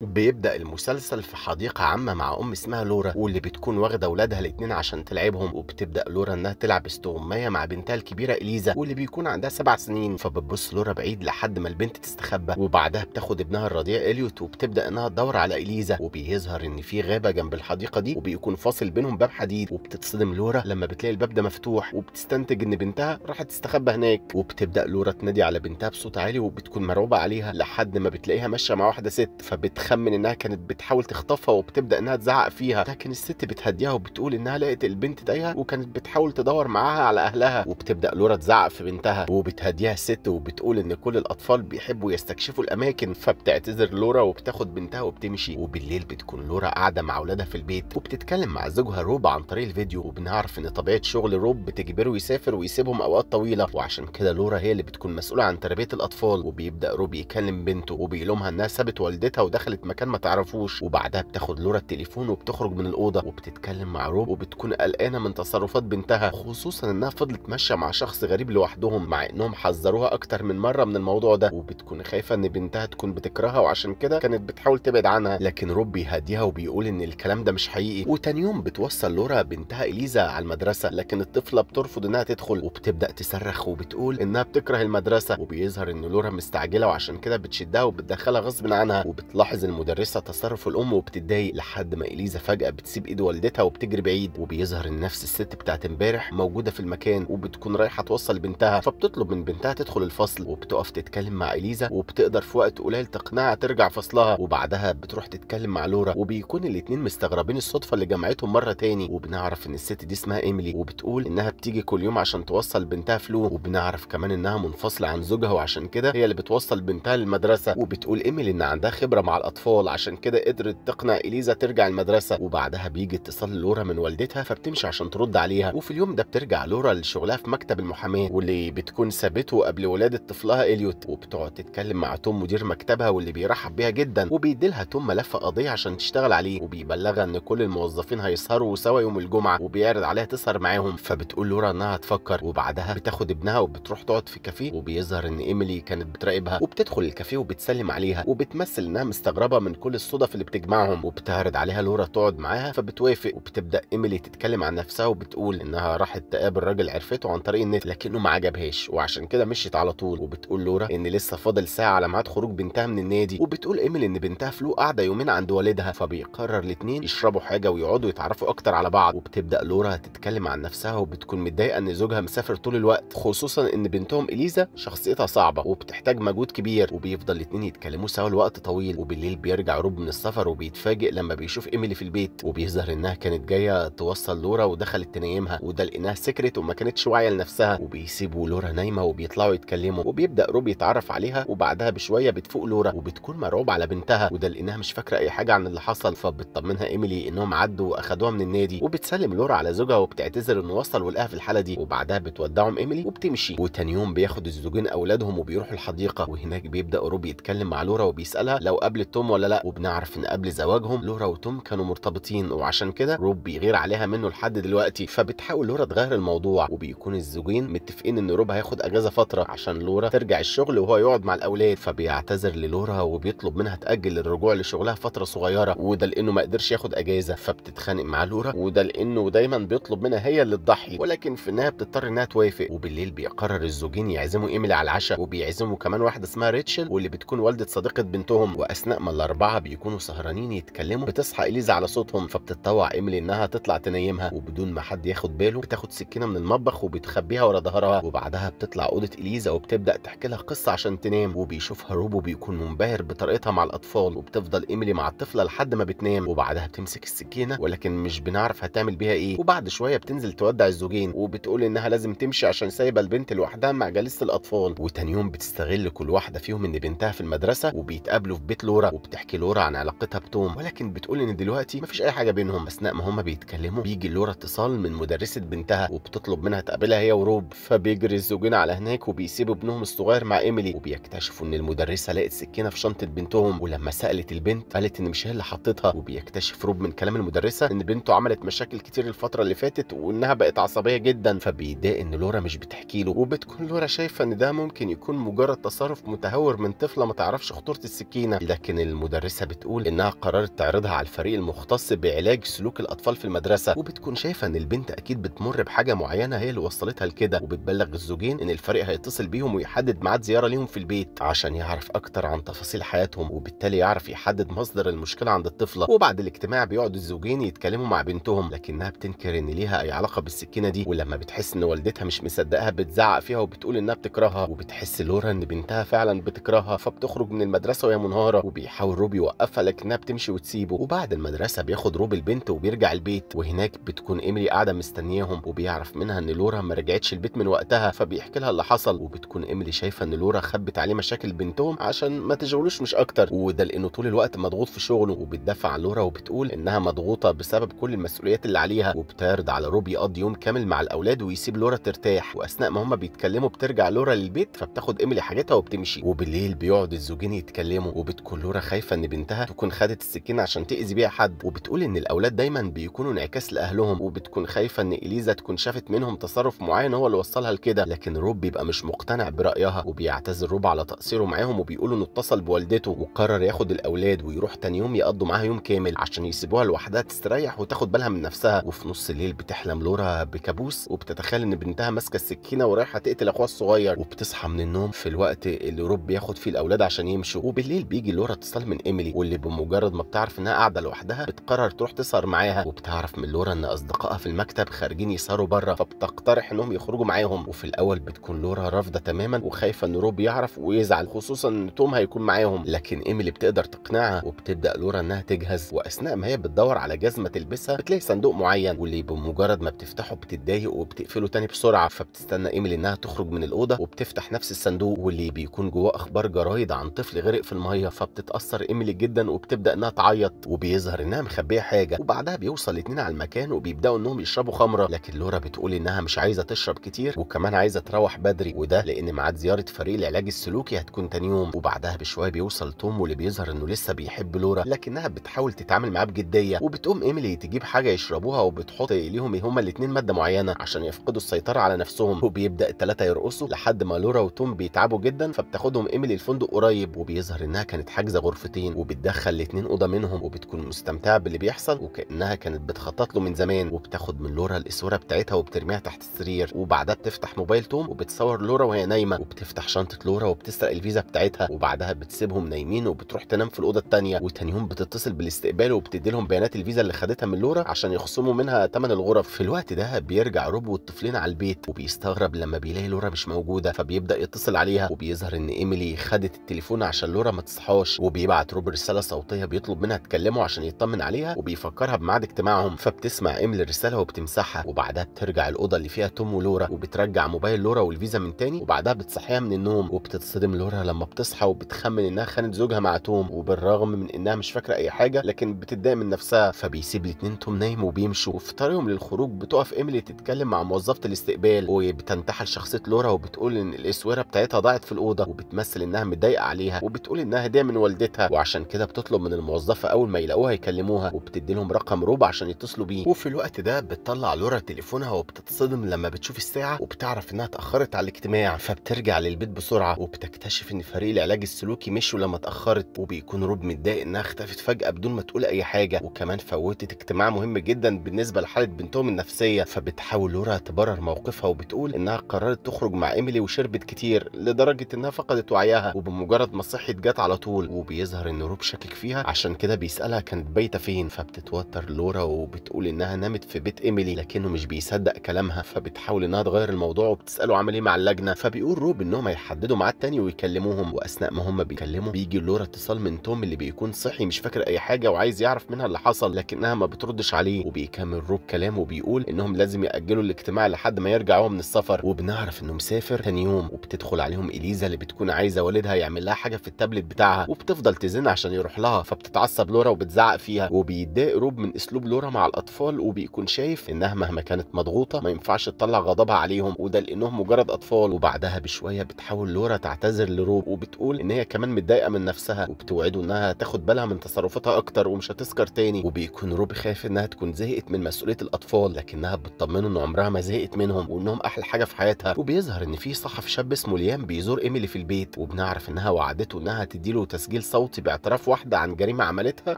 بيبدا المسلسل في حديقه عامه مع ام اسمها لورا واللي بتكون واخده اولادها الاثنين عشان تلعبهم وبتبدا لورا انها تلعب استغمايه مع بنتها الكبيره اليزا واللي بيكون عندها سبع سنين فبتبص لورا بعيد لحد ما البنت تستخبى وبعدها بتاخد ابنها الرضيع اليوت وبتبدا انها تدور على اليزا وبيظهر ان في غابه جنب الحديقه دي وبيكون فاصل بينهم باب حديد وبتتصدم لورا لما بتلاقي الباب ده مفتوح وبتستنتج ان بنتها راحت تستخبى هناك وبتبدا لورا تنادي على بنتها بصوت عالي وبتكون مرعوبه عليها لحد ما بتلاقيها ماشيه مع واحده ست فبتخ بتخمن انها كانت بتحاول تخطفها وبتبدا انها تزعق فيها لكن الست بتهديها وبتقول انها لقت البنت تايهه وكانت بتحاول تدور معاها على اهلها وبتبدا لورا تزعق في بنتها وبتهديها الست وبتقول ان كل الاطفال بيحبوا يستكشفوا الاماكن فبتعتذر لورا وبتاخد بنتها وبتمشي وبالليل بتكون لورا قاعده مع اولادها في البيت وبتتكلم مع زوجها روب عن طريق الفيديو وبنعرف ان طبيعه شغل روب بتجبره يسافر ويسيبهم اوقات طويله وعشان كده لورا هي اللي بتكون مسؤوله عن تربيه الاطفال وبيبدا روب يكلم بنته وبيلومها انها سابت والدتها ودخلت دخلت مكان ما تعرفوش وبعدها بتاخد لورا التليفون وبتخرج من الاوضه وبتتكلم مع روب وبتكون قلقانه من تصرفات بنتها خصوصا انها فضلت ماشيه مع شخص غريب لوحدهم مع انهم حذروها اكتر من مره من الموضوع ده وبتكون خايفه ان بنتها تكون بتكرهها وعشان كده كانت بتحاول تبعد عنها لكن روب بيهديها وبيقول ان الكلام ده مش حقيقي وتاني يوم بتوصل لورا بنتها اليزا على المدرسه لكن الطفله بترفض انها تدخل وبتبدا تصرخ وبتقول انها بتكره المدرسه وبيظهر ان لورا مستعجله وعشان كده بتشدها وبتدخلها غصب عنها وبتلاحظ المدرسه تصرف الام وبتتضايق لحد ما اليزا فجاه بتسيب ايد والدتها وبتجري بعيد وبيظهر ان نفس الست بتاعت امبارح موجوده في المكان وبتكون رايحه توصل بنتها فبتطلب من بنتها تدخل الفصل وبتقف تتكلم مع اليزا وبتقدر في وقت قليل تقنعها ترجع فصلها وبعدها بتروح تتكلم مع لورا وبيكون الاتنين مستغربين الصدفه اللي جمعتهم مره تاني وبنعرف ان الست دي اسمها ايميلي وبتقول انها بتيجي كل يوم عشان توصل بنتها فلو وبنعرف كمان انها منفصله عن زوجها وعشان كده هي اللي بتوصل بنتها للمدرسه وبتقول ايميلي ان عندها خبره مع الأطفال الأطفال عشان كده قدرت تقنع إليزا ترجع المدرسة وبعدها بيجي اتصال لورا من والدتها فبتمشي عشان ترد عليها وفي اليوم ده بترجع لورا لشغلها في مكتب المحاماة واللي بتكون ثابته قبل ولادة طفلها إليوت وبتقعد تتكلم مع توم مدير مكتبها واللي بيرحب بيها جدا وبيديلها توم ملف قضية عشان تشتغل عليه وبيبلغها إن كل الموظفين هيسهروا سوا يوم الجمعة وبيعرض عليها تسهر معاهم فبتقول لورا إنها تفكر وبعدها بتاخد ابنها وبتروح تقعد في كافيه وبيظهر إن إيميلي كانت بتراقبها وبتدخل الكافيه وبتسلم عليها وبتمثل إنها مستغربة مستغربه من كل الصدف اللي بتجمعهم وبتعرض عليها لورا تقعد معاها فبتوافق وبتبدا ايميلي تتكلم عن نفسها وبتقول انها راحت تقابل راجل عرفته عن طريق النت لكنه ما عجبهاش وعشان كده مشيت على طول وبتقول لورا ان لسه فاضل ساعه على ميعاد خروج بنتها من النادي وبتقول ايميلي ان بنتها فلو قاعده يومين عند والدها فبيقرر الاثنين يشربوا حاجه ويقعدوا يتعرفوا اكتر على بعض وبتبدا لورا تتكلم عن نفسها وبتكون متضايقه ان زوجها مسافر طول الوقت خصوصا ان بنتهم اليزا شخصيتها صعبه وبتحتاج مجهود كبير وبيفضل الاثنين يتكلموا سوا لوقت طويل وبالليل بيرجع روب من السفر وبيتفاجئ لما بيشوف ايميلي في البيت وبيظهر انها كانت جايه توصل لورا ودخلت تنيمها وده لانها سكرت وما كانتش واعيه لنفسها وبيسيبوا لورا نايمه وبيطلعوا يتكلموا وبيبدا روب يتعرف عليها وبعدها بشويه بتفوق لورا وبتكون مرعوب على بنتها وده لانها مش فاكره اي حاجه عن اللي حصل فبتطمنها ايميلي انهم عدوا واخدوها من النادي وبتسلم لورا على زوجها وبتعتذر انه وصل ولقاها في الحاله دي وبعدها بتودعهم ايميلي وبتمشي وتاني يوم بياخد الزوجين اولادهم وبيروحوا الحديقه وهناك بيبدا روب يتكلم مع لورا وبيسالها لو قابلت توم زوجهم ولا لا وبنعرف ان قبل زواجهم لورا وتوم كانوا مرتبطين وعشان كده روب بيغير عليها منه لحد دلوقتي فبتحاول لورا تغير الموضوع وبيكون الزوجين متفقين ان روب هياخد اجازه فتره عشان لورا ترجع الشغل وهو يقعد مع الاولاد فبيعتذر للورا وبيطلب منها تاجل الرجوع لشغلها فتره صغيره وده لانه ما قدرش ياخد اجازه فبتتخانق مع لورا وده لانه دايما بيطلب منها هي اللي تضحي ولكن في النهايه بتضطر انها توافق وبالليل بيقرر الزوجين يعزموا ايميلي على العشاء وبيعزموا كمان واحده اسمها ريتشل واللي بتكون والده صديقه بنتهم واثناء ما الأربعة بيكونوا سهرانين يتكلموا بتصحى إليزا على صوتهم فبتتطوع إيميلي إنها تطلع تنيمها وبدون ما حد ياخد باله بتاخد سكينة من المطبخ وبتخبيها ورا ظهرها وبعدها بتطلع أوضة إليزا وبتبدأ تحكي لها قصة عشان تنام وبيشوفها روبو بيكون منبهر بطريقتها مع الأطفال وبتفضل إيميلي مع الطفلة لحد ما بتنام وبعدها بتمسك السكينة ولكن مش بنعرف هتعمل بيها إيه وبعد شوية بتنزل تودع الزوجين وبتقول إنها لازم تمشي عشان سايبة البنت لوحدها مع جلسة الأطفال وتاني يوم بتستغل كل واحدة فيهم إن بنتها في المدرسة وبيتقابلوا في بيت لورا وبتحكي لورا عن علاقتها بتوم ولكن بتقول ان دلوقتي مفيش اي حاجه بينهم اثناء ما هما بيتكلموا بيجي لورا اتصال من مدرسه بنتها وبتطلب منها تقابلها هي وروب فبيجري الزوجين على هناك وبيسيبوا ابنهم الصغير مع ايميلي وبيكتشفوا ان المدرسه لقت سكينه في شنطه بنتهم ولما سالت البنت قالت ان مش هي اللي حطتها وبيكتشف روب من كلام المدرسه ان بنته عملت مشاكل كتير الفتره اللي فاتت وانها بقت عصبيه جدا فبيضايق ان لورا مش بتحكي له وبتكون لورا شايفه ان ده ممكن يكون مجرد تصرف متهور من طفله ما تعرفش خطوره السكينه لكن المدرسه بتقول انها قررت تعرضها على الفريق المختص بعلاج سلوك الاطفال في المدرسه وبتكون شايفه ان البنت اكيد بتمر بحاجه معينه هي اللي وصلتها لكده وبتبلغ الزوجين ان الفريق هيتصل بيهم ويحدد ميعاد زياره ليهم في البيت عشان يعرف اكتر عن تفاصيل حياتهم وبالتالي يعرف يحدد مصدر المشكله عند الطفله وبعد الاجتماع بيقعد الزوجين يتكلموا مع بنتهم لكنها بتنكر ان ليها اي علاقه بالسكينه دي ولما بتحس ان والدتها مش مصدقاها بتزعق فيها وبتقول انها بتكرهها وبتحس لورا ان بنتها فعلا بتكرهها فبتخرج من المدرسه وهي منهاره وبيح بيحاول روبي يوقفها لكنها بتمشي وتسيبه وبعد المدرسه بياخد روبي البنت وبيرجع البيت وهناك بتكون ايميلي قاعده مستنياهم وبيعرف منها ان لورا ما رجعتش البيت من وقتها فبيحكي لها اللي حصل وبتكون ايميلي شايفه ان لورا خبت عليه مشاكل بنتهم عشان ما تشغلوش مش اكتر وده لانه طول الوقت مضغوط في شغله وبتدافع عن لورا وبتقول انها مضغوطه بسبب كل المسؤوليات اللي عليها وبتعرض على روبي يقضي يوم كامل مع الاولاد ويسيب لورا ترتاح واثناء ما هما بيتكلموا بترجع لورا للبيت فبتاخد ايميلي حاجتها وبتمشي وبالليل بيقعد الزوجين يتكلموا وبتكون لورا خايفه ان بنتها تكون خدت السكينه عشان تاذي بيها حد وبتقول ان الاولاد دايما بيكونوا انعكاس لاهلهم وبتكون خايفه ان اليزا تكون شافت منهم تصرف معين هو اللي وصلها لكده لكن روب بيبقى مش مقتنع برايها وبيعتذر روب على تقصيره معاهم وبيقول انه اتصل بوالدته وقرر ياخد الاولاد ويروح تاني يوم يقضوا معاها يوم كامل عشان يسيبوها لوحدها تستريح وتاخد بالها من نفسها وفي نص الليل بتحلم لورا بكابوس وبتتخيل ان بنتها ماسكه السكينه ورايحه تقتل اخوها الصغير وبتصحى من النوم في الوقت اللي روب بياخد فيه الاولاد عشان يمشوا وبالليل بيجي لورا انفصال من ايميلي واللي بمجرد ما بتعرف انها قاعده لوحدها بتقرر تروح تسهر معاها وبتعرف من لورا ان اصدقائها في المكتب خارجين يسهروا بره فبتقترح انهم يخرجوا معاهم وفي الاول بتكون لورا رافضه تماما وخايفه ان روب يعرف ويزعل خصوصا ان توم هيكون معاهم لكن ايميلي بتقدر تقنعها وبتبدا لورا انها تجهز واثناء ما هي بتدور على جزمه تلبسها بتلاقي صندوق معين واللي بمجرد ما بتفتحه بتتضايق وبتقفله تاني بسرعه فبتستنى ايميلي انها تخرج من الاوضه وبتفتح نفس الصندوق واللي بيكون جواه اخبار جرايد عن طفل غرق في الميه فبتتاثر بتتأثر ايميلي جدا وبتبدأ انها تعيط وبيظهر انها مخبية حاجة وبعدها بيوصل الاتنين على المكان وبيبدأوا انهم يشربوا خمرة لكن لورا بتقول انها مش عايزة تشرب كتير وكمان عايزة تروح بدري وده لان ميعاد زيارة فريق العلاج السلوكي هتكون تاني يوم وبعدها بشوية بيوصل توم واللي بيظهر انه لسه بيحب لورا لكنها بتحاول تتعامل معاه بجدية وبتقوم ايميلي تجيب حاجة يشربوها وبتحط ليهم هما الاتنين مادة معينة عشان يفقدوا السيطرة على نفسهم وبيبدأ التلاتة يرقصوا لحد ما لورا وتوم بيتعبوا جدا فبتاخدهم ايميلي الفندق قريب وبيظهر انها كانت حاجزة غرفة غرفتين وبتدخل الاثنين اوضه منهم وبتكون مستمتعه باللي بيحصل وكانها كانت بتخطط له من زمان وبتاخد من لورا الاسوره بتاعتها وبترميها تحت السرير وبعدها بتفتح موبايل توم وبتصور لورا وهي نايمه وبتفتح شنطه لورا وبتسرق الفيزا بتاعتها وبعدها بتسيبهم نايمين وبتروح تنام في الاوضه الثانيه وتاني يوم بتتصل بالاستقبال وبتدي لهم بيانات الفيزا اللي خدتها من لورا عشان يخصموا منها ثمن الغرف في الوقت ده بيرجع روب والطفلين على البيت وبيستغرب لما بيلاقي لورا مش موجوده فبيبدا يتصل عليها وبيظهر ان ايميلي خدت التليفون عشان لورا ما تصحاش وبي بيبعت روبر رساله صوتيه بيطلب منها تكلمه عشان يطمن عليها وبيفكرها بميعاد اجتماعهم فبتسمع ام الرساله وبتمسحها وبعدها بترجع الاوضه اللي فيها توم ولورا وبترجع موبايل لورا والفيزا من تاني وبعدها بتصحيها من النوم وبتتصدم لورا لما بتصحى وبتخمن انها خانت زوجها مع توم وبالرغم من انها مش فاكره اي حاجه لكن بتتضايق من نفسها فبيسيب الاثنين توم نايم وبيمشوا وفي طريقهم للخروج بتقف ايميلي تتكلم مع موظفه الاستقبال وبتنتحل شخصيه لورا وبتقول ان الاسوره بتاعتها ضاعت في الاوضه وبتمثل انها متضايقه عليها وبتقول انها هديه من والدتها والدتها وعشان كده بتطلب من الموظفه اول ما يلاقوها يكلموها وبتدي لهم رقم روب عشان يتصلوا بيه وفي الوقت ده بتطلع لورا تليفونها وبتتصدم لما بتشوف الساعه وبتعرف انها اتاخرت على الاجتماع فبترجع للبيت بسرعه وبتكتشف ان فريق العلاج السلوكي مشوا لما اتاخرت وبيكون روب متضايق انها اختفت فجاه بدون ما تقول اي حاجه وكمان فوتت اجتماع مهم جدا بالنسبه لحاله بنتهم النفسيه فبتحاول لورا تبرر موقفها وبتقول انها قررت تخرج مع ايميلي وشربت كتير لدرجه انها فقدت وعيها وبمجرد ما صحت جت على طول وبي بيظهر ان روب شاكك فيها عشان كده بيسالها كانت بايته فين فبتتوتر لورا وبتقول انها نامت في بيت ايميلي لكنه مش بيصدق كلامها فبتحاول انها تغير الموضوع وبتساله عامل ايه مع اللجنه فبيقول روب انهم هيحددوا ميعاد تاني ويكلموهم واثناء ما هم بيكلموا بيجي لورا اتصال من توم اللي بيكون صحي مش فاكر اي حاجه وعايز يعرف منها اللي حصل لكنها ما بتردش عليه وبيكمل روب كلامه وبيقول انهم لازم ياجلوا الاجتماع لحد ما يرجع هو من السفر وبنعرف انه مسافر تاني يوم وبتدخل عليهم اليزا اللي بتكون عايزه والدها يعمل لها حاجه في التابلت بتاعها وبتفضل بتفضل تزن عشان يروح لها فبتتعصب لورا وبتزعق فيها وبيتضايق روب من اسلوب لورا مع الاطفال وبيكون شايف انها مهما كانت مضغوطه ما ينفعش تطلع غضبها عليهم وده لانهم مجرد اطفال وبعدها بشويه بتحاول لورا تعتذر لروب وبتقول ان هي كمان متضايقه من نفسها وبتوعده انها تاخد بالها من تصرفاتها اكتر ومش هتسكر تاني وبيكون روب خايف انها تكون زهقت من مسؤوليه الاطفال لكنها بتطمنه ان عمرها ما زهقت منهم وانهم احلى حاجه في حياتها وبيظهر ان في صحفي شاب اسمه ليام بيزور ايميلي في البيت وبنعرف انها وعدته انها تديله تسجيل صوتي باعتراف واحده عن جريمه عملتها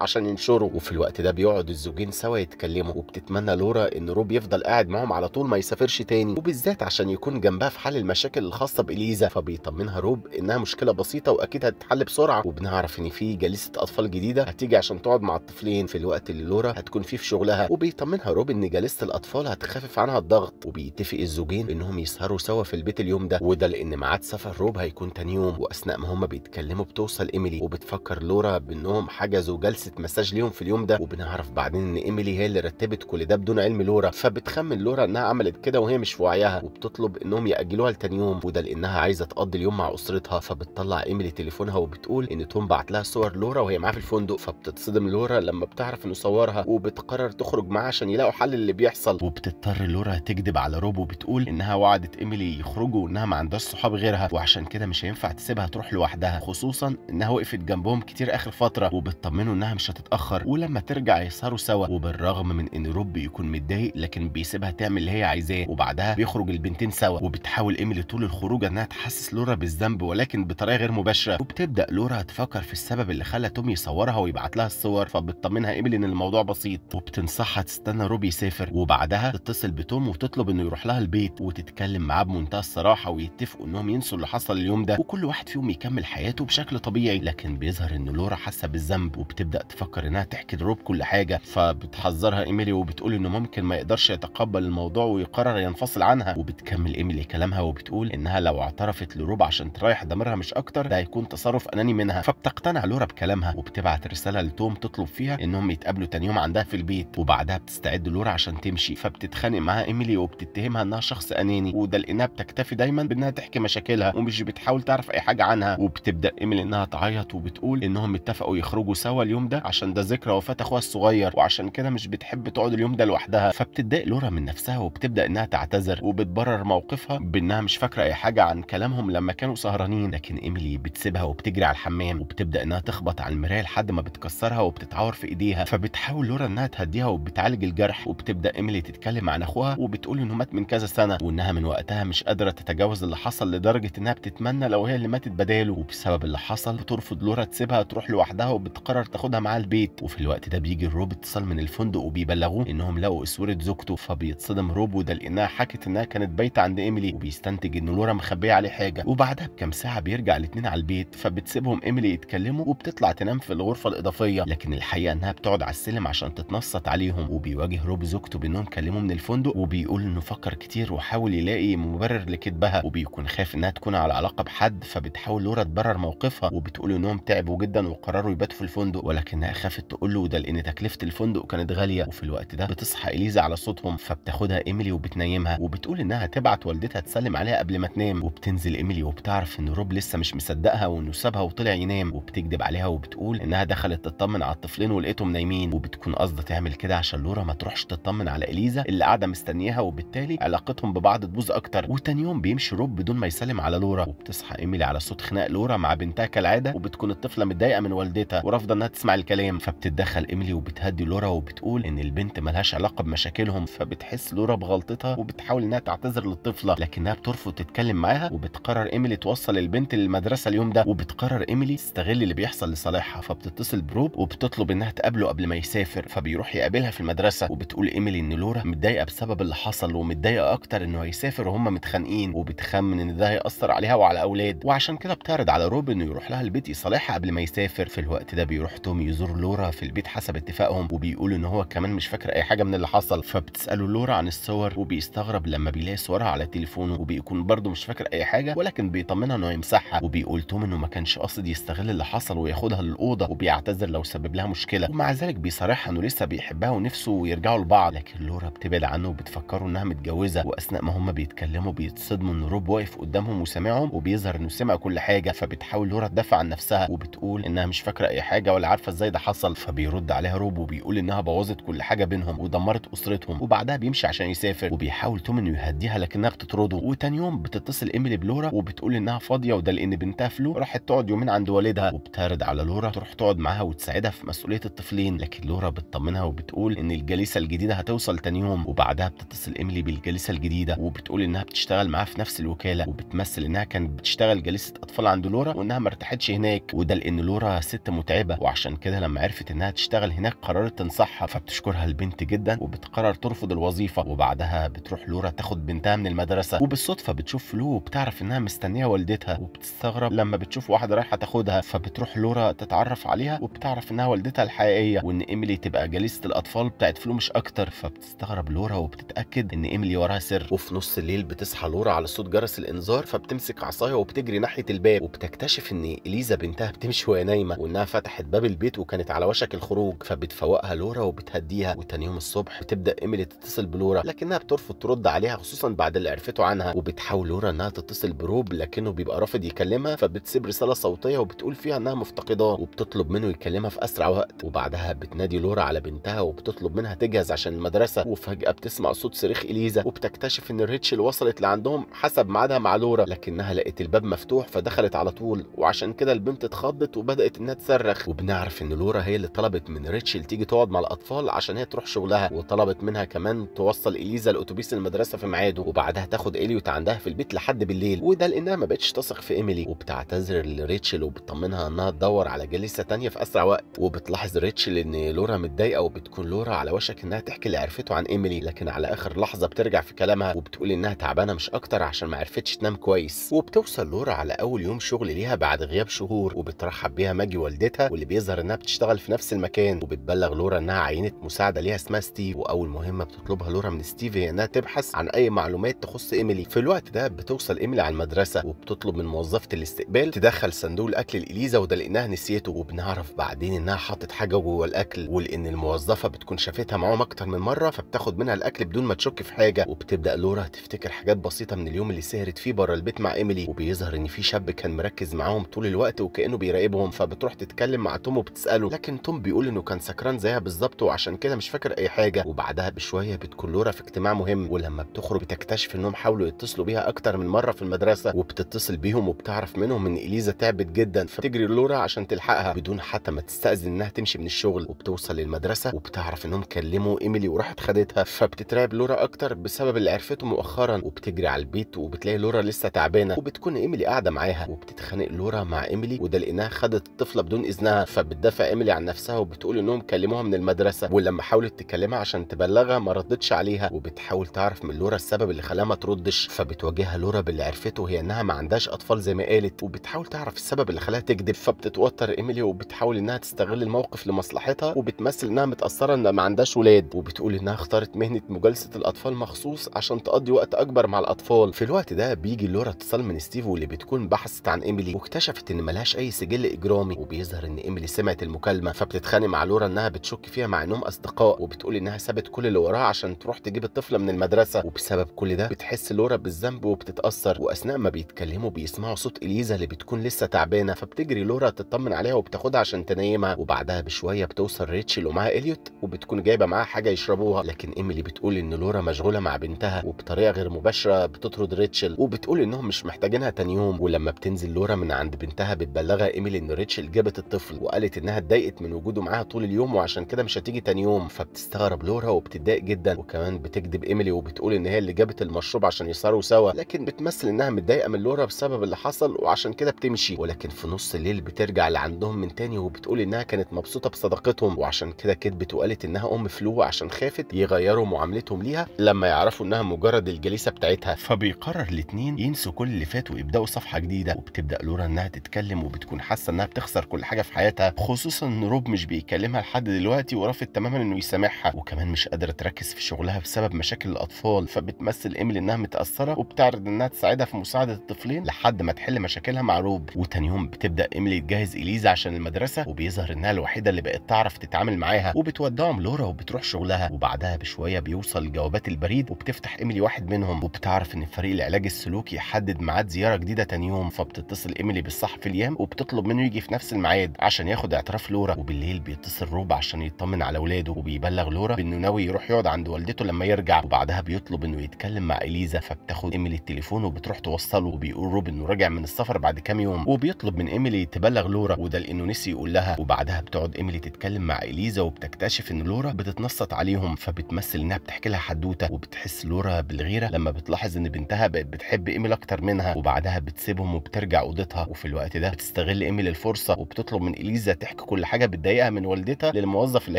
عشان ينشره وفي الوقت ده بيقعد الزوجين سوا يتكلموا وبتتمنى لورا ان روب يفضل قاعد معاهم على طول ما يسافرش تاني وبالذات عشان يكون جنبها في حل المشاكل الخاصه باليزا فبيطمنها روب انها مشكله بسيطه واكيد هتتحل بسرعه وبنعرف ان في جلسه اطفال جديده هتيجي عشان تقعد مع الطفلين في الوقت اللي لورا هتكون فيه في شغلها وبيطمنها روب ان جلسه الاطفال هتخفف عنها الضغط وبيتفق الزوجين انهم يسهروا سوا في البيت اليوم ده وده لان ميعاد سفر روب هيكون تاني يوم واثناء ما هما بيتكلموا بتوصل ايميلي وبت بتفكر لورا بانهم حجزوا جلسه مساج ليهم في اليوم ده وبنعرف بعدين ان ايميلي هي اللي رتبت كل ده بدون علم لورا فبتخمن لورا انها عملت كده وهي مش في وعيها وبتطلب انهم ياجلوها لتاني يوم وده لانها عايزه تقضي اليوم مع اسرتها فبتطلع ايميلي تليفونها وبتقول ان توم بعت لها صور لورا وهي معاه في الفندق فبتتصدم لورا لما بتعرف انه صورها وبتقرر تخرج معاه عشان يلاقوا حل اللي بيحصل وبتضطر لورا تكذب على روب وبتقول انها وعدت ايميلي يخرجوا وانها ما عندهاش صحاب غيرها وعشان كده مش هينفع تسيبها تروح لوحدها خصوصا انها وقفت جنب جنبهم كتير اخر فتره وبتطمنه انها مش هتتاخر ولما ترجع يسهروا سوا وبالرغم من ان روب يكون متضايق لكن بيسيبها تعمل اللي هي عايزاه وبعدها بيخرج البنتين سوا وبتحاول ايميلي طول الخروج انها تحسس لورا بالذنب ولكن بطريقه غير مباشره وبتبدا لورا تفكر في السبب اللي خلى توم يصورها ويبعت لها الصور فبتطمنها ايميلي ان الموضوع بسيط وبتنصحها تستنى روب يسافر وبعدها تتصل بتوم وتطلب انه يروح لها البيت وتتكلم معاه بمنتهى الصراحه ويتفقوا انهم ينسوا اللي حصل اليوم ده وكل واحد فيهم يكمل حياته بشكل طبيعي لكن بيظهر ان لورا حاسه بالذنب وبتبدا تفكر انها تحكي لروب كل حاجه فبتحذرها ايميلي وبتقول انه ممكن ما يقدرش يتقبل الموضوع ويقرر ينفصل عنها وبتكمل ايميلي كلامها وبتقول انها لو اعترفت لروب عشان تريح ضميرها مش اكتر ده هيكون تصرف اناني منها فبتقتنع لورا بكلامها وبتبعت رساله لتوم تطلب فيها انهم يتقابلوا تاني يوم عندها في البيت وبعدها بتستعد لورا عشان تمشي فبتتخانق معاها ايميلي وبتتهمها انها شخص اناني وده لانها بتكتفي دايما بانها تحكي مشاكلها ومش بتحاول تعرف اي حاجه عنها وبتبدا ايميلي انها تعيط بتقول انهم اتفقوا يخرجوا سوا اليوم ده عشان ده ذكرى وفاه اخوها الصغير وعشان كده مش بتحب تقعد اليوم ده لوحدها فبتضايق لورا من نفسها وبتبدا انها تعتذر وبتبرر موقفها بانها مش فاكره اي حاجه عن كلامهم لما كانوا سهرانين لكن ايميلي بتسيبها وبتجري على الحمام وبتبدا انها تخبط على المرايه لحد ما بتكسرها وبتتعور في ايديها فبتحاول لورا انها تهديها وبتعالج الجرح وبتبدا ايميلي تتكلم عن اخوها وبتقول انه مات من كذا سنه وانها من وقتها مش قادره تتجاوز اللي حصل لدرجه انها بتتمنى لو هي اللي ماتت بداله وبسبب اللي حصل بترفض لورا الصورة تسيبها تروح لوحدها وبتقرر تاخدها معاها البيت وفي الوقت ده بيجي الروب اتصال من الفندق وبيبلغوه انهم لقوا اسوره زوجته فبيتصدم روب وده لانها حكت انها كانت بايته عند ايميلي وبيستنتج ان لورا مخبيه عليه حاجه وبعدها بكام ساعه بيرجع الاثنين على البيت فبتسيبهم ايميلي يتكلموا وبتطلع تنام في الغرفه الاضافيه لكن الحقيقه انها بتقعد على السلم عشان تتنصت عليهم وبيواجه روب زوجته بانهم كلموه من الفندق وبيقول انه فكر كتير وحاول يلاقي مبرر لكذبها وبيكون خايف انها تكون على علاقه بحد فبتحاول لورا تبرر موقفها وبتقول انهم تعبوا جدا وقرروا يباتوا في الفندق ولكنها خافت تقول له ده لان تكلفه الفندق كانت غاليه وفي الوقت ده بتصحى اليزا على صوتهم فبتاخدها ايميلي وبتنيمها وبتقول انها تبعت والدتها تسلم عليها قبل ما تنام وبتنزل ايميلي وبتعرف ان روب لسه مش مصدقها وانه سابها وطلع ينام وبتكذب عليها وبتقول انها دخلت تطمن على الطفلين ولقيتهم نايمين وبتكون قصده تعمل كده عشان لورا ما تروحش تطمن على اليزا اللي قاعده مستنياها وبالتالي علاقتهم ببعض تبوظ اكتر وتاني يوم بيمشي روب بدون ما يسلم على لورا وبتصحى ايميلي على صوت خناق لورا مع بنتها كالعاده وبتكون الطفله متضايقه من والدتها ورافضه انها تسمع الكلام فبتتدخل ايميلي وبتهدي لورا وبتقول ان البنت ملهاش علاقه بمشاكلهم فبتحس لورا بغلطتها وبتحاول انها تعتذر للطفله لكنها بترفض تتكلم معاها وبتقرر ايميلي توصل البنت للمدرسه اليوم ده وبتقرر ايميلي تستغل اللي بيحصل لصالحها فبتتصل بروب وبتطلب انها تقابله قبل ما يسافر فبيروح يقابلها في المدرسه وبتقول ايميلي ان لورا متضايقه بسبب اللي حصل ومتضايقه اكتر انه هيسافر وهم متخانقين وبتخمن ان ده هياثر عليها وعلى اولاد وعشان كده بتعرض على روب انه يروح لها البيت يصالحها قبل ما يسافر في الوقت ده بيروح توم يزور لورا في البيت حسب اتفاقهم وبيقول ان هو كمان مش فاكر اي حاجه من اللي حصل فبتساله لورا عن الصور وبيستغرب لما بيلاقي صورها على تليفونه وبيكون برده مش فاكر اي حاجه ولكن بيطمنها انه يمسحها وبيقول توم انه ما كانش قاصد يستغل اللي حصل وياخدها للاوضه وبيعتذر لو سبب لها مشكله ومع ذلك بيصارحها انه لسه بيحبها ونفسه يرجعوا لبعض لكن لورا بتبعد عنه وبتفكره انها متجوزه واثناء ما هم بيتكلموا بيتصدموا ان روب واقف قدامهم وسامعهم وبيظهر انه سمع كل حاجه فبتحاول لورا تدافع عن نفسها وبتقول انها مش فاكره اي حاجه ولا عارفه ازاي ده حصل فبيرد عليها روب وبيقول انها بوظت كل حاجه بينهم ودمرت اسرتهم وبعدها بيمشي عشان يسافر وبيحاول توم انه يهديها لكنها بتطرده وتاني يوم بتتصل ايميلي بلورا وبتقول انها فاضيه وده لان بنتها فلو راحت تقعد يومين عند والدها وبتعرض على لورا تروح تقعد معاها وتساعدها في مسؤوليه الطفلين لكن لورا بتطمنها وبتقول ان الجليسه الجديده هتوصل تاني يوم وبعدها بتتصل ايميلي بالجليسه الجديده وبتقول انها بتشتغل معاها في نفس الوكاله وبتمثل انها كانت بتشتغل جليسه اطفال عند لورا وانها ما هناك وده لان لورا ست متعبه وعشان كده لما عرفت انها تشتغل هناك قررت تنصحها فبتشكرها البنت جدا وبتقرر ترفض الوظيفه وبعدها بتروح لورا تاخد بنتها من المدرسه وبالصدفه بتشوف فلو وبتعرف انها مستنيه والدتها وبتستغرب لما بتشوف واحده رايحه تاخدها فبتروح لورا تتعرف عليها وبتعرف انها والدتها الحقيقيه وان ايميلي تبقى جليسه الاطفال بتاعت فلو مش اكتر فبتستغرب لورا وبتتاكد ان ايميلي وراها سر وفي نص الليل بتصحى لورا على صوت جرس الانذار فبتمسك عصايه وبتجري ناحيه الباب وبتكتشف ان اليزا بنتها بتمشي وهي نايمه وانها فتحت باب البيت وكانت على وشك الخروج فبتفوقها لورا وبتهديها وتاني يوم الصبح بتبدا ايميلي تتصل بلورا لكنها بترفض ترد عليها خصوصا بعد اللي عرفته عنها وبتحاول لورا انها تتصل بروب لكنه بيبقى رافض يكلمها فبتسيب رساله صوتيه وبتقول فيها انها مفتقداه وبتطلب منه يكلمها في اسرع وقت وبعدها بتنادي لورا على بنتها وبتطلب منها تجهز عشان المدرسه وفجاه بتسمع صوت صريخ اليزا وبتكتشف ان ريتشل وصلت لعندهم حسب ميعادها مع لورا لكنها لقت الباب مفتوح فدخلت على طول وعشان كده البنت اتخضت اتخضت وبدات انها تصرخ وبنعرف ان لورا هي اللي طلبت من ريتشل تيجي تقعد مع الاطفال عشان هي تروح شغلها وطلبت منها كمان توصل اليزا الاتوبيس المدرسه في ميعاده وبعدها تاخد اليوت عندها في البيت لحد بالليل وده لانها ما بقتش تثق في ايميلي وبتعتذر لريتشل وبتطمنها انها تدور على جلسه ثانيه في اسرع وقت وبتلاحظ ريتشل ان لورا متضايقه وبتكون لورا على وشك انها تحكي اللي عرفته عن ايميلي لكن على اخر لحظه بترجع في كلامها وبتقول انها تعبانه مش اكتر عشان ما عرفتش تنام كويس وبتوصل لورا على اول يوم شغل ليها بعد غياب شهور وبت بترحب بيها ماجي والدتها واللي بيظهر انها بتشتغل في نفس المكان وبتبلغ لورا انها عينت مساعده ليها اسمها ستيف واول مهمه بتطلبها لورا من ستيف هي انها تبحث عن اي معلومات تخص ايميلي في الوقت ده بتوصل ايميلي على المدرسه وبتطلب من موظفه الاستقبال تدخل صندوق الاكل لاليزا وده لانها نسيته وبنعرف بعدين انها حطت حاجه جوه الاكل ولان الموظفه بتكون شافتها معاهم اكتر من مره فبتاخد منها الاكل بدون ما تشك في حاجه وبتبدا لورا تفتكر حاجات بسيطه من اليوم اللي سهرت فيه بره البيت مع ايميلي وبيظهر ان في شاب كان مركز معاهم طول الوقت وكانه بيراقبهم فبتروح تتكلم مع توم وبتساله لكن توم بيقول انه كان سكران زيها بالظبط وعشان كده مش فاكر اي حاجه وبعدها بشويه بتكون لورا في اجتماع مهم ولما بتخرج بتكتشف انهم حاولوا يتصلوا بيها اكتر من مره في المدرسه وبتتصل بيهم وبتعرف منهم ان اليزا تعبت جدا فتجري لورا عشان تلحقها بدون حتى ما تستاذن انها تمشي من الشغل وبتوصل للمدرسه وبتعرف انهم كلموا ايميلي وراحت خدتها فبتترعب لورا اكتر بسبب اللي عرفته مؤخرا وبتجري على البيت وبتلاقي لورا لسه تعبانه وبتكون ايميلي قاعده معاها وبتتخانق لورا مع ايميلي وده لانها خدت الطفله بدون اذنها فبتدافع ايميلي عن نفسها وبتقول انهم كلموها من المدرسه ولما حاولت تكلمها عشان تبلغها ما ردتش عليها وبتحاول تعرف من لورا السبب اللي خلاها ما تردش فبتواجهها لورا باللي عرفته هي انها ما عندهاش اطفال زي ما قالت وبتحاول تعرف السبب اللي خلاها تكذب فبتتوتر ايميلي وبتحاول انها تستغل الموقف لمصلحتها وبتمثل انها متاثره ان ما عندهاش ولاد وبتقول انها اختارت مهنه مجالسه الاطفال مخصوص عشان تقضي وقت اكبر مع الاطفال في الوقت ده بيجي لورا اتصال من ستيف واللي بتكون بحثت عن ايميلي واكتشفت ان ملهاش اي سجل اجرامي وبيظهر ان ايميلي سمعت المكالمه فبتتخانق مع لورا انها بتشك فيها مع انهم اصدقاء وبتقول انها سابت كل اللي وراها عشان تروح تجيب الطفله من المدرسه وبسبب كل ده بتحس لورا بالذنب وبتتاثر واثناء ما بيتكلموا بيسمعوا صوت اليزا اللي بتكون لسه تعبانه فبتجري لورا تطمن عليها وبتاخدها عشان تنيمها وبعدها بشويه بتوصل ريتشل ومعاها اليوت وبتكون جايبه معاها حاجه يشربوها لكن ايميلي بتقول ان لورا مشغوله مع بنتها وبطريقه غير مباشره بتطرد ريتشل وبتقول انهم مش محتاجينها تاني يوم ولما بتنزل لورا من عند بنتها بتبلغها ايميلي ان ريتشل جابت الطفل وقالت انها اتضايقت من وجوده معاها طول اليوم وعشان كده مش هتيجي تاني يوم فبتستغرب لورا وبتتضايق جدا وكمان بتكذب ايميلي وبتقول ان هي اللي جابت المشروب عشان يصاروا سوا لكن بتمثل انها متضايقه من لورا بسبب اللي حصل وعشان كده بتمشي ولكن في نص الليل بترجع لعندهم من تاني وبتقول انها كانت مبسوطه بصداقتهم وعشان كده كدبت وقالت انها ام فلو عشان خافت يغيروا معاملتهم ليها لما يعرفوا انها مجرد الجليسه بتاعتها فبيقرر الاثنين ينسوا كل اللي فات ويبداوا صفحه جديده وبتبدا لورا انها تتكلم وبتكون تكون حاسه انها بتخسر كل حاجه في حياتها خصوصا ان روب مش بيكلمها لحد دلوقتي ورافض تماما انه يسامحها وكمان مش قادره تركز في شغلها بسبب مشاكل الاطفال فبتمثل ايميلي انها متاثره وبتعرض انها تساعدها في مساعده الطفلين لحد ما تحل مشاكلها مع روب وتاني يوم بتبدا ايميلي تجهز اليزا عشان المدرسه وبيظهر انها الوحيده اللي بقت تعرف تتعامل معاها وبتودعهم لورا وبتروح شغلها وبعدها بشويه بيوصل جوابات البريد وبتفتح ايميلي واحد منهم وبتعرف ان فريق العلاج السلوكي حدد ميعاد زياره جديده تاني يوم فبتتصل ايميلي بالصحفي اليام وبتقنع بيطلب منه يجي في نفس الميعاد عشان ياخد اعتراف لورا وبالليل بيتصل روب عشان يطمن على اولاده وبيبلغ لورا بانه ناوي يروح يقعد عند والدته لما يرجع وبعدها بيطلب انه يتكلم مع اليزا فبتاخد ايميلي التليفون وبتروح توصله وبيقول روب انه راجع من السفر بعد كام يوم وبيطلب من ايميلي تبلغ لورا وده لانه نسي يقول لها وبعدها بتقعد ايميلي تتكلم مع اليزا وبتكتشف ان لورا بتتنصت عليهم فبتمثل انها بتحكي لها حدوته وبتحس لورا بالغيره لما بتلاحظ ان بنتها بقت بتحب ايميلي اكتر منها وبعدها بتسيبهم وبترجع اوضتها وفي الوقت ده بتستغل ايميل الفرصه وبتطلب من اليزا تحكي كل حاجه بتضايقها من والدتها للموظف اللي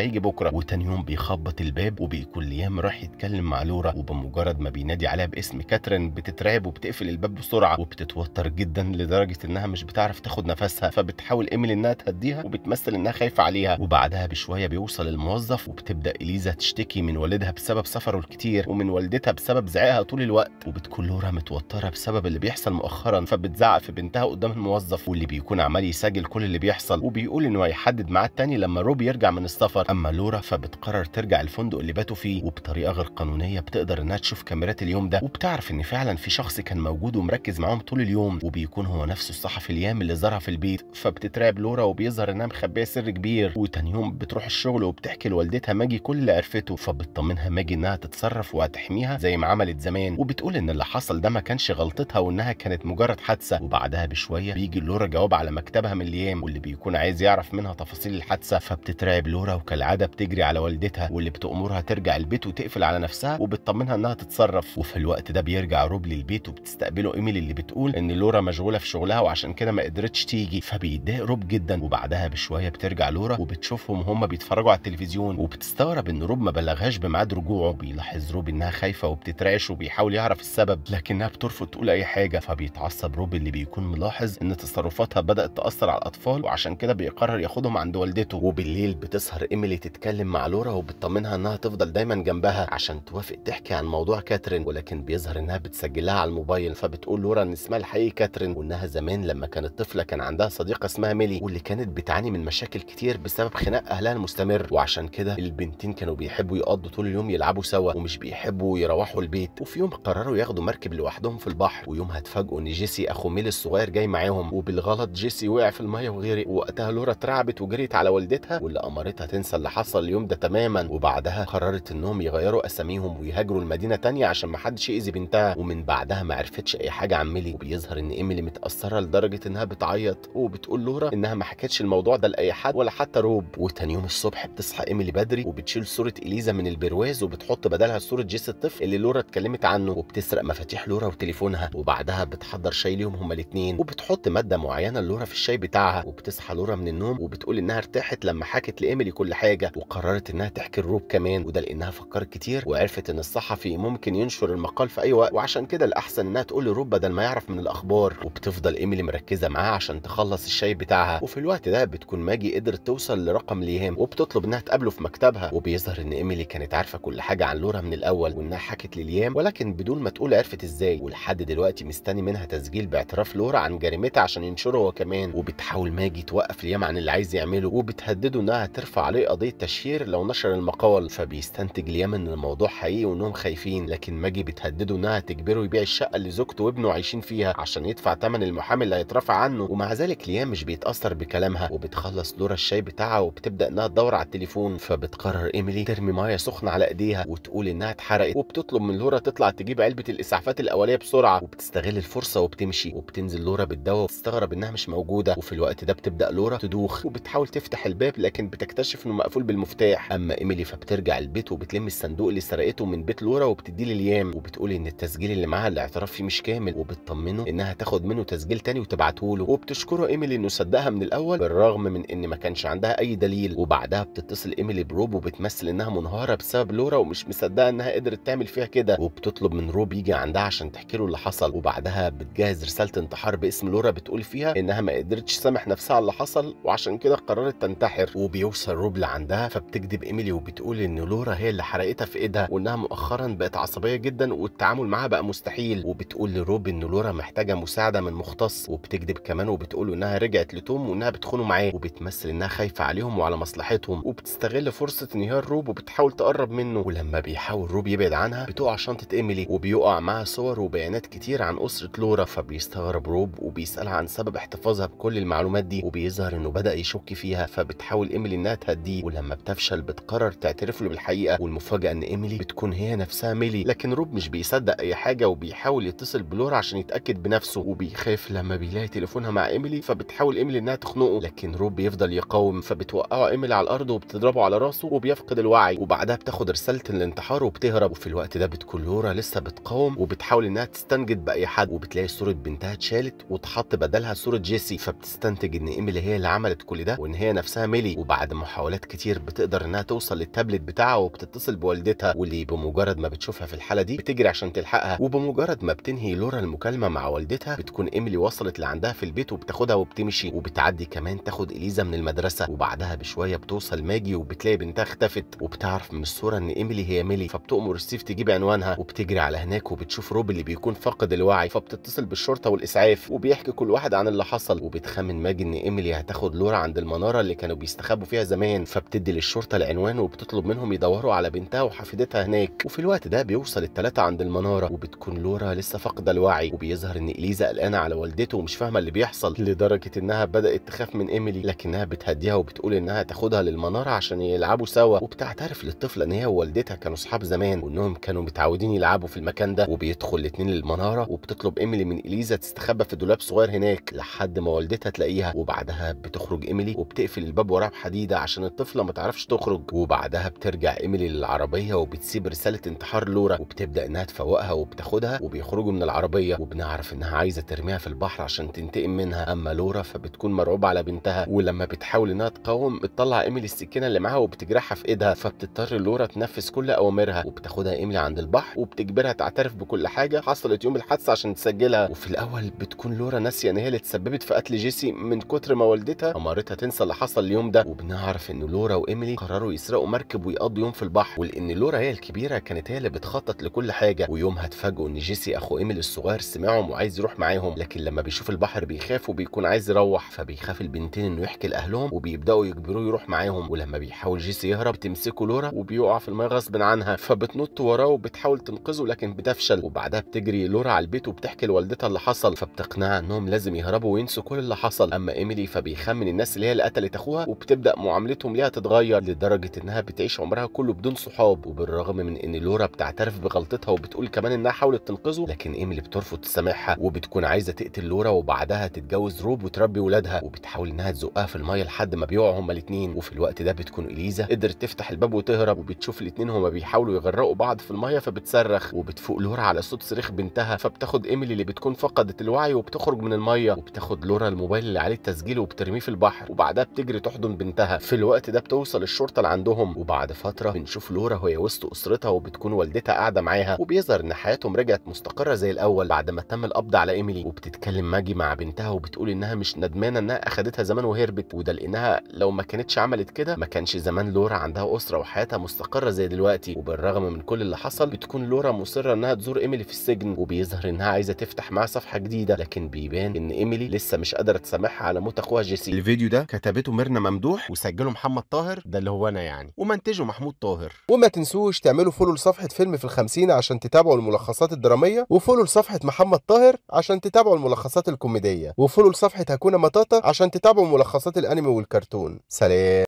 هيجي بكره وتاني يوم بيخبط الباب وبيكون ليام راح يتكلم مع لورا وبمجرد ما بينادي عليها باسم كاترين بتترعب وبتقفل الباب بسرعه وبتتوتر جدا لدرجه انها مش بتعرف تاخد نفسها فبتحاول ايميل انها تهديها وبتمثل انها خايفه عليها وبعدها بشويه بيوصل الموظف وبتبدا اليزا تشتكي من والدها بسبب سفره الكتير ومن والدتها بسبب زعقها طول الوقت وبتكون لورا متوتره بسبب اللي بيحصل مؤخرا فبتزعق في بنتها قدام الموظف واللي بيكون عمال يسجل كل اللي بيحصل وبيقول انه هيحدد مع تاني لما روب يرجع من السفر اما لورا فبتقرر ترجع الفندق اللي باتوا فيه وبطريقه غير قانونيه بتقدر انها تشوف كاميرات اليوم ده وبتعرف ان فعلا في شخص كان موجود ومركز معاهم طول اليوم وبيكون هو نفسه الصحفي اليام اللي زارها في البيت فبتترعب لورا وبيظهر انها مخبيه سر كبير وتاني يوم بتروح الشغل وبتحكي لوالدتها ماجي كل اللي عرفته فبتطمنها ماجي انها تتصرف وهتحميها زي ما عملت زمان وبتقول ان اللي حصل ده ما كانش غلطتها وانها كانت مجرد حادثه وبعدها بشويه بيجي لورا جواب على على مكتبها من ليام واللي بيكون عايز يعرف منها تفاصيل الحادثه فبتترعب لورا وكالعاده بتجري على والدتها واللي بتأمرها ترجع البيت وتقفل على نفسها وبتطمنها انها تتصرف وفي الوقت ده بيرجع روب للبيت وبتستقبله ايميلي اللي بتقول ان لورا مشغوله في شغلها وعشان كده ما قدرتش تيجي فبيتضايق روب جدا وبعدها بشويه بترجع لورا وبتشوفهم هما بيتفرجوا على التلفزيون وبتستغرب ان روب ما بلغهاش بميعاد رجوعه بيلاحظ روب انها خايفه وبتترعش وبيحاول يعرف السبب لكنها بترفض تقول اي حاجه فبيتعصب روب اللي بيكون ملاحظ ان تصرفاتها بدأ بدأت تأثر على الأطفال وعشان كده بيقرر ياخدهم عند والدته وبالليل بتسهر إيميلي تتكلم مع لورا وبتطمنها إنها تفضل دايما جنبها عشان توافق تحكي عن موضوع كاترين ولكن بيظهر إنها بتسجلها على الموبايل فبتقول لورا إن اسمها الحقيقي كاترين وإنها زمان لما كانت طفلة كان عندها صديقة اسمها ميلي واللي كانت بتعاني من مشاكل كتير بسبب خناق أهلها المستمر وعشان كده البنتين كانوا بيحبوا يقضوا طول اليوم يلعبوا سوا ومش بيحبوا يروحوا البيت وفي يوم قرروا ياخدوا مركب لوحدهم في البحر ويومها اتفاجئوا إن جيسي أخو ميلي الصغير جاي معاهم وبالغلط جيسي جيسي وقع في الميه وغرق وقتها لورا اترعبت وجريت على والدتها واللي امرتها تنسى اللي حصل اليوم ده تماما وبعدها قررت انهم يغيروا اساميهم ويهاجروا لمدينه تانية عشان ما حدش يأذي بنتها ومن بعدها ما عرفتش اي حاجه عن ميلي وبيظهر ان ايميلي متاثره لدرجه انها بتعيط وبتقول لورا انها ما حكتش الموضوع ده لاي حد ولا حتى روب وتاني يوم الصبح بتصحى ايميلي بدري وبتشيل صوره اليزا من البرواز وبتحط بدلها صوره جيسي الطفل اللي لورا اتكلمت عنه وبتسرق مفاتيح لورا وتليفونها وبعدها بتحضر شاي ليهم هما الاثنين وبتحط ماده معينه لورا لورا في الشاي بتاعها وبتصحى لورا من النوم وبتقول انها ارتاحت لما حكت لايميلي كل حاجه وقررت انها تحكي لروب كمان وده لانها فكرت كتير وعرفت ان الصحفي ممكن ينشر المقال في اي وقت وعشان كده الاحسن انها تقول لروب بدل ما يعرف من الاخبار وبتفضل ايميلي مركزه معاه عشان تخلص الشاي بتاعها وفي الوقت ده بتكون ماجي قدرت توصل لرقم ليهام وبتطلب انها تقابله في مكتبها وبيظهر ان ايميلي كانت عارفه كل حاجه عن لورا من الاول وانها حكت لليام ولكن بدون ما تقول عرفت ازاي ولحد دلوقتي مستني منها تسجيل باعتراف لورا عن جريمتها عشان ينشره هو كمان كمان وبتحاول ماجي توقف ليام عن اللي عايز يعمله وبتهدده انها هترفع عليه قضيه تشهير لو نشر المقال فبيستنتج ليام ان الموضوع حقيقي وانهم خايفين لكن ماجي بتهدده انها تجبره يبيع الشقه اللي زوجته وابنه عايشين فيها عشان يدفع ثمن المحامي اللي هيترفع عنه ومع ذلك ليام مش بيتاثر بكلامها وبتخلص دور الشاي بتاعها وبتبدا انها تدور على التليفون فبتقرر ايميلي ترمي ميه سخنه على ايديها وتقول انها اتحرقت وبتطلب من لورا تطلع تجيب علبه الاسعافات الاوليه بسرعه وبتستغل الفرصه وبتمشي وبتنزل لورا بالدواء وبتستغرب انها مش موجودة موجوده وفي الوقت ده بتبدا لورا تدوخ وبتحاول تفتح الباب لكن بتكتشف انه مقفول بالمفتاح اما ايميلي فبترجع البيت وبتلم الصندوق اللي سرقته من بيت لورا وبتديه لليام وبتقول ان التسجيل اللي معاها الاعتراف فيه مش كامل وبتطمنه انها تاخد منه تسجيل تاني وتبعته له وبتشكره ايميلي انه صدقها من الاول بالرغم من ان ما كانش عندها اي دليل وبعدها بتتصل ايميلي بروب وبتمثل انها منهاره بسبب لورا ومش مصدقه انها قدرت تعمل فيها كده وبتطلب من روب يجي عندها عشان تحكي له اللي حصل وبعدها بتجهز رساله انتحار باسم لورا بتقول فيها انها ما قدرتش تسامح نفسها اللي حصل وعشان كده قررت تنتحر وبيوصل روب لعندها فبتكذب ايميلي وبتقول ان لورا هي اللي حرقتها في ايدها وانها مؤخرا بقت عصبيه جدا والتعامل معاها بقى مستحيل وبتقول لروب ان لورا محتاجه مساعده من مختص وبتكذب كمان وبتقول انها رجعت لتوم وانها بتخونه معاه وبتمثل انها خايفه عليهم وعلى مصلحتهم وبتستغل فرصه انهيار روب وبتحاول تقرب منه ولما بيحاول روب يبعد عنها بتقع شنطه ايميلي وبيقع معاها صور وبيانات كتير عن اسره لورا فبيستغرب روب وبيسالها عن سبب احتفاظ محتفظه بكل المعلومات دي وبيظهر انه بدا يشك فيها فبتحاول ايميلي انها تهديه ولما بتفشل بتقرر تعترف له بالحقيقه والمفاجاه ان ايميلي بتكون هي نفسها ميلي لكن روب مش بيصدق اي حاجه وبيحاول يتصل بلورا عشان يتاكد بنفسه وبيخاف لما بيلاقي تليفونها مع ايميلي فبتحاول ايميلي انها تخنقه لكن روب بيفضل يقاوم فبتوقعه ايميلي على الارض وبتضربه على راسه وبيفقد الوعي وبعدها بتاخد رساله الانتحار وبتهرب وفي الوقت ده بتكون لورا لسه بتقاوم وبتحاول انها تستنجد باي حد وبتلاقي صوره بنتها اتشالت واتحط بدلها صوره جيسي ميسي فبتستنتج ان ايميلي هي اللي عملت كل ده وان هي نفسها ميلي وبعد محاولات كتير بتقدر انها توصل للتابلت بتاعها وبتتصل بوالدتها واللي بمجرد ما بتشوفها في الحاله دي بتجري عشان تلحقها وبمجرد ما بتنهي لورا المكالمه مع والدتها بتكون ايميلي وصلت لعندها في البيت وبتاخدها وبتمشي وبتعدي كمان تاخد اليزا من المدرسه وبعدها بشويه بتوصل ماجي وبتلاقي بنتها اختفت وبتعرف من الصوره ان ايميلي هي ميلي فبتامر ستيف تجيب عنوانها وبتجري على هناك وبتشوف روب اللي بيكون فاقد الوعي فبتتصل بالشرطه والاسعاف وبيحكي كل واحد عن اللي حصل بتحصل وبتخمن ماجي ان ايميلي هتاخد لورا عند المناره اللي كانوا بيستخبوا فيها زمان فبتدي للشرطه العنوان وبتطلب منهم يدوروا على بنتها وحفيدتها هناك وفي الوقت ده بيوصل الثلاثه عند المناره وبتكون لورا لسه فاقده الوعي وبيظهر ان اليزا قلقانه على والدته ومش فاهمه اللي بيحصل لدرجه انها بدات تخاف من ايميلي لكنها بتهديها وبتقول انها تاخدها للمناره عشان يلعبوا سوا وبتعترف للطفله ان هي ووالدتها كانوا اصحاب زمان وانهم كانوا متعودين يلعبوا في المكان ده وبيدخل الاثنين للمناره وبتطلب ايميلي من اليزا تستخبى في دولاب صغير هناك لحد ما والدتها تلاقيها وبعدها بتخرج ايميلي وبتقفل الباب وراها بحديده عشان الطفله ما تعرفش تخرج وبعدها بترجع ايميلي للعربيه وبتسيب رساله انتحار لورا وبتبدا انها تفوقها وبتاخدها وبيخرجوا من العربيه وبنعرف انها عايزه ترميها في البحر عشان تنتقم منها اما لورا فبتكون مرعوبه على بنتها ولما بتحاول انها تقاوم بتطلع ايميلي السكينه اللي معاها وبتجرحها في ايدها فبتضطر لورا تنفذ كل اوامرها وبتاخدها ايميلي عند البحر وبتجبرها تعترف بكل حاجه حصلت يوم الحادثه عشان تسجلها وفي الاول بتكون لورا ناسيه ان هي اللي اتسببت في قتل جيسي من كتر ما والدتها امرتها تنسى اللي حصل اليوم ده وبنعرف ان لورا وايميلي قرروا يسرقوا مركب ويقضوا يوم في البحر ولان لورا هي الكبيره كانت هي اللي بتخطط لكل حاجه ويومها اتفاجئوا ان جيسي اخو ايميلي الصغير سمعهم وعايز يروح معاهم لكن لما بيشوف البحر بيخاف وبيكون عايز يروح فبيخاف البنتين انه يحكي لاهلهم وبيبداوا يجبروه يروح معاهم ولما بيحاول جيسي يهرب بتمسكه لورا وبيقع في الميه غصب عنها فبتنط وراه وبتحاول تنقذه لكن بتفشل وبعدها بتجري لورا على البيت وبتحكي لوالدتها اللي حصل فبتقنعها انهم لازم يهربوا وينسوا كل اللي حصل اما ايميلي فبيخمن الناس اللي هي اللي قتلت اخوها وبتبدا معاملتهم ليها تتغير لدرجه انها بتعيش عمرها كله بدون صحاب وبالرغم من ان لورا بتعترف بغلطتها وبتقول كمان انها حاولت تنقذه لكن ايميلي بترفض تسامحها وبتكون عايزه تقتل لورا وبعدها تتجوز روب وتربي ولادها وبتحاول انها تزقها في الميه لحد ما بيقعوا هما الاثنين وفي الوقت ده بتكون اليزا قدرت تفتح الباب وتهرب وبتشوف الاثنين هما بيحاولوا يغرقوا بعض في الميه فبتصرخ وبتفوق لورا على صوت صريخ بنتها فبتاخد ايميلي اللي بتكون فقدت الوعي وبتخرج من الميه وبتاخد لورا الموبايل اللي عليه التسجيل وبترميه في البحر وبعدها بتجري تحضن بنتها في الوقت ده بتوصل الشرطه لعندهم وبعد فتره بنشوف لورا وهي وسط اسرتها وبتكون والدتها قاعده معاها وبيظهر ان حياتهم رجعت مستقره زي الاول بعد ما تم القبض على ايميلي وبتتكلم ماجي مع بنتها وبتقول انها مش ندمانه انها اخذتها زمان وهربت وده لانها لو ما كانتش عملت كده ما كانش زمان لورا عندها اسره وحياتها مستقره زي دلوقتي وبالرغم من كل اللي حصل بتكون لورا مصره انها تزور ايميلي في السجن وبيظهر انها عايزه تفتح معاه صفحه جديده لكن بيبان ان ايميلي لسه مش قادره تسامحها على موت اخوها جيسي الفيديو ده كتبته ميرنا ممدوح وسجله محمد طاهر ده اللي هو انا يعني ومنتجه محمود طاهر وما تنسوش تعملوا فولو لصفحه فيلم في الخمسين عشان تتابعوا الملخصات الدراميه وفولو لصفحه محمد طاهر عشان تتابعوا الملخصات الكوميديه وفولو لصفحه هكونا مطاطا عشان تتابعوا ملخصات الانمي والكرتون سلام